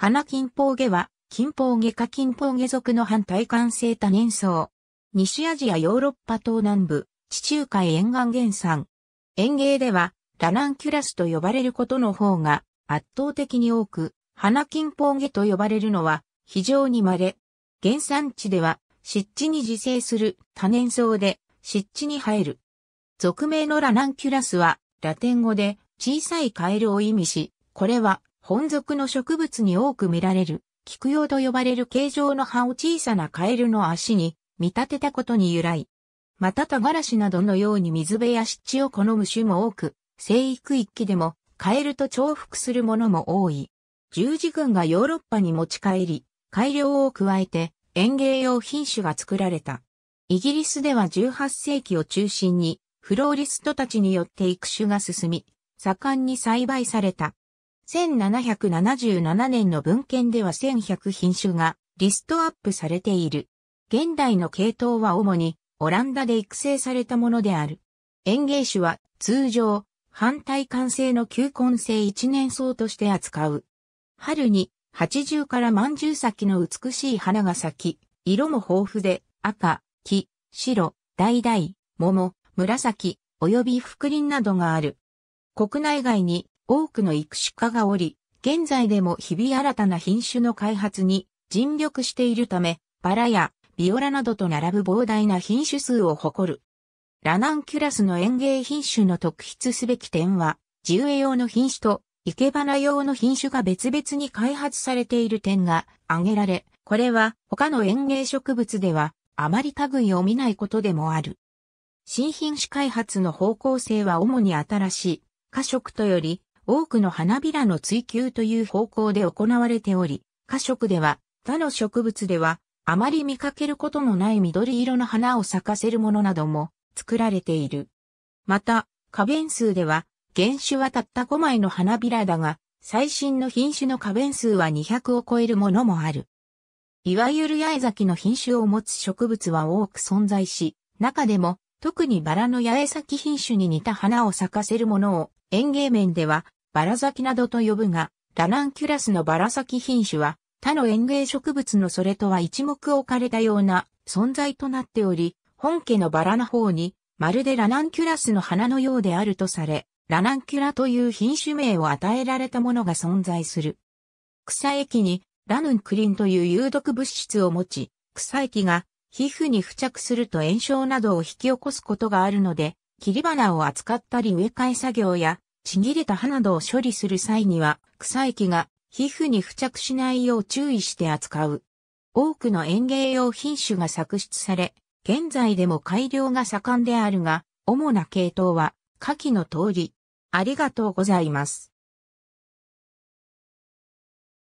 花金峰下は、金峰下か金峰下属の反対感性多年草。西アジアヨーロッパ東南部、地中海沿岸原産。園芸では、ラナンキュラスと呼ばれることの方が圧倒的に多く、花金峰下と呼ばれるのは非常に稀。原産地では、湿地に自生する多年草で、湿地に生える。俗名のラナンキュラスは、ラテン語で小さいカエルを意味し、これは本属の植物に多く見られる、菊用と呼ばれる形状の葉を小さなカエルの足に見立てたことに由来。またタガラシなどのように水辺や湿地を好む種も多く、生育域でもカエルと重複するものも多い。十字軍がヨーロッパに持ち帰り、改良を加えて園芸用品種が作られた。イギリスでは18世紀を中心にフローリストたちによって育種が進み、盛んに栽培された。1777年の文献では1100品種がリストアップされている。現代の系統は主にオランダで育成されたものである。園芸種は通常、反対完成の球根性一年草として扱う。春に八重から万十咲の美しい花が咲き、色も豊富で赤、黄、白、橙、桃、紫、及び覆輪などがある。国内外に多くの育種家がおり、現在でも日々新たな品種の開発に尽力しているため、バラやビオラなどと並ぶ膨大な品種数を誇る。ラナンキュラスの園芸品種の特筆すべき点は、地植え用の品種と生け花用の品種が別々に開発されている点が挙げられ、これは他の園芸植物ではあまり類を見ないことでもある。新品種開発の方向性は主に新しい、過色とより多くの花びらの追求という方向で行われており、花色では他の植物ではあまり見かけることのない緑色の花を咲かせるものなども作られている。また、花弁数では原種はたった5枚の花びらだが、最新の品種の花弁数は200を超えるものもある。いわゆる八重咲きの品種を持つ植物は多く存在し、中でも特にバラの八重咲き品種に似た花を咲かせるものを園芸面ではバラ咲きなどと呼ぶが、ラナンキュラスのバラ咲き品種は、他の園芸植物のそれとは一目置かれたような存在となっており、本家のバラの方に、まるでラナンキュラスの花のようであるとされ、ラナンキュラという品種名を与えられたものが存在する。草液にラヌンクリンという有毒物質を持ち、草液が皮膚に付着すると炎症などを引き起こすことがあるので、切り花を扱ったり植え替え作業やちぎれた歯などを処理する際には、草液が皮膚に付着しないよう注意して扱う。多くの園芸用品種が作出され、現在でも改良が盛んであるが、主な系統は、下記の通り。ありがとうございます。